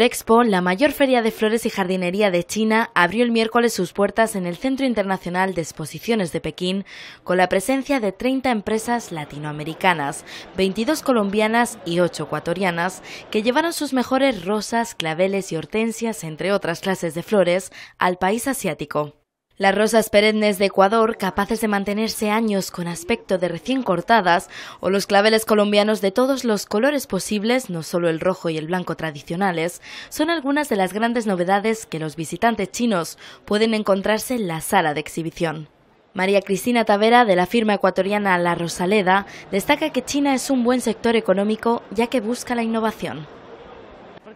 Expo, la mayor feria de flores y jardinería de China, abrió el miércoles sus puertas en el Centro Internacional de Exposiciones de Pekín con la presencia de 30 empresas latinoamericanas, 22 colombianas y 8 ecuatorianas, que llevaron sus mejores rosas, claveles y hortensias, entre otras clases de flores, al país asiático. Las rosas perennes de Ecuador, capaces de mantenerse años con aspecto de recién cortadas, o los claveles colombianos de todos los colores posibles, no solo el rojo y el blanco tradicionales, son algunas de las grandes novedades que los visitantes chinos pueden encontrarse en la sala de exhibición. María Cristina Tavera, de la firma ecuatoriana La Rosaleda, destaca que China es un buen sector económico ya que busca la innovación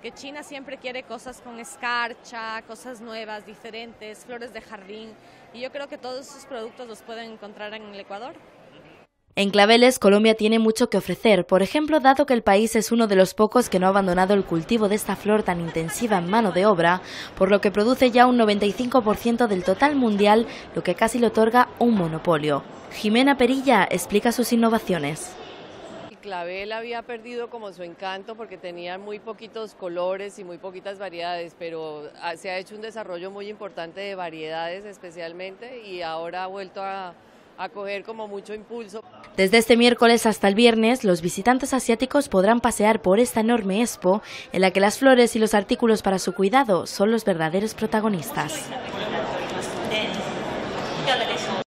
porque China siempre quiere cosas con escarcha, cosas nuevas, diferentes, flores de jardín, y yo creo que todos esos productos los pueden encontrar en el Ecuador. En claveles, Colombia tiene mucho que ofrecer, por ejemplo, dado que el país es uno de los pocos que no ha abandonado el cultivo de esta flor tan intensiva en mano de obra, por lo que produce ya un 95% del total mundial, lo que casi le otorga un monopolio. Jimena Perilla explica sus innovaciones. La vela había perdido como su encanto porque tenía muy poquitos colores y muy poquitas variedades, pero ah, se ha hecho un desarrollo muy importante de variedades especialmente y ahora ha vuelto a, a coger como mucho impulso. Desde este miércoles hasta el viernes, los visitantes asiáticos podrán pasear por esta enorme expo en la que las flores y los artículos para su cuidado son los verdaderos protagonistas.